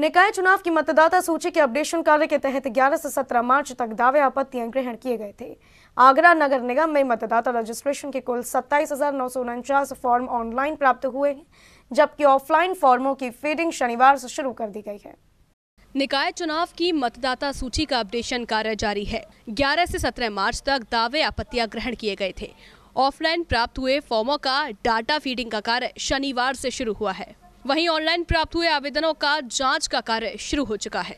निकाय चुनाव की मतदाता सूची के अपडेशन कार्य के तहत 11 से 17 मार्च तक दावे आपत्तियां ग्रहण किए गए थे आगरा नगर निगम में मतदाता रजिस्ट्रेशन के कुल सत्ताईस फॉर्म ऑनलाइन प्राप्त हुए हैं जबकि ऑफलाइन फॉर्मों की फीडिंग शनिवार से शुरू कर दी गई है निकाय चुनाव की मतदाता सूची का अपडेशन कार्य जारी है 11 से 17 मार्च तक दावे आपत्तियां ग्रहण किए गए थे ऑफलाइन प्राप्त हुए फॉर्मों का डाटा फीडिंग का कार्य शनिवार से शुरू हुआ है वहीं ऑनलाइन प्राप्त हुए आवेदनों का जांच का कार्य शुरू हो चुका है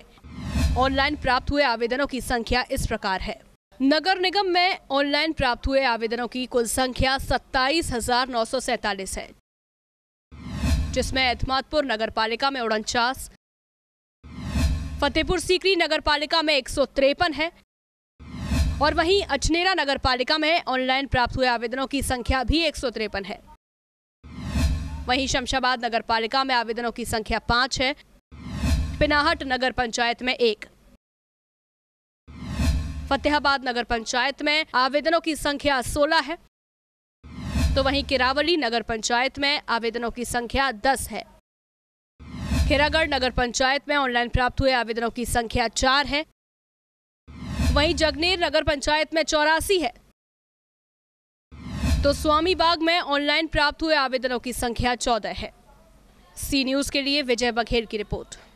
ऑनलाइन प्राप्त हुए आवेदनों की संख्या इस प्रकार है नगर निगम में ऑनलाइन प्राप्त हुए आवेदनों की कुल संख्या सत्ताईस हजार नौ सौ सैतालीस है जिसमें एतमादपुर नगर पालिका में उनचास फतेहपुर सीकरी नगर पालिका में एक सौ तिरपन है और वहीं अचनेरा नगर पालिका में ऑनलाइन प्राप्त हुए आवेदनों की संख्या भी एक सौ है वहीं शमशाबाद नगर पालिका में आवेदनों की संख्या पाँच है पिनाहट नगर पंचायत में एक फतेहाबाद नगर पंचायत में आवेदनों की संख्या सोलह है तो वहीं किरावली नगर पंचायत में आवेदनों की संख्या दस है खेरागढ़ नगर पंचायत में ऑनलाइन प्राप्त हुए आवेदनों की संख्या चार है वहीं जगनेर नगर पंचायत में चौरासी है तो स्वामी बाग में ऑनलाइन प्राप्त हुए आवेदनों की संख्या चौदह है सी न्यूज़ के लिए विजय बघेल की रिपोर्ट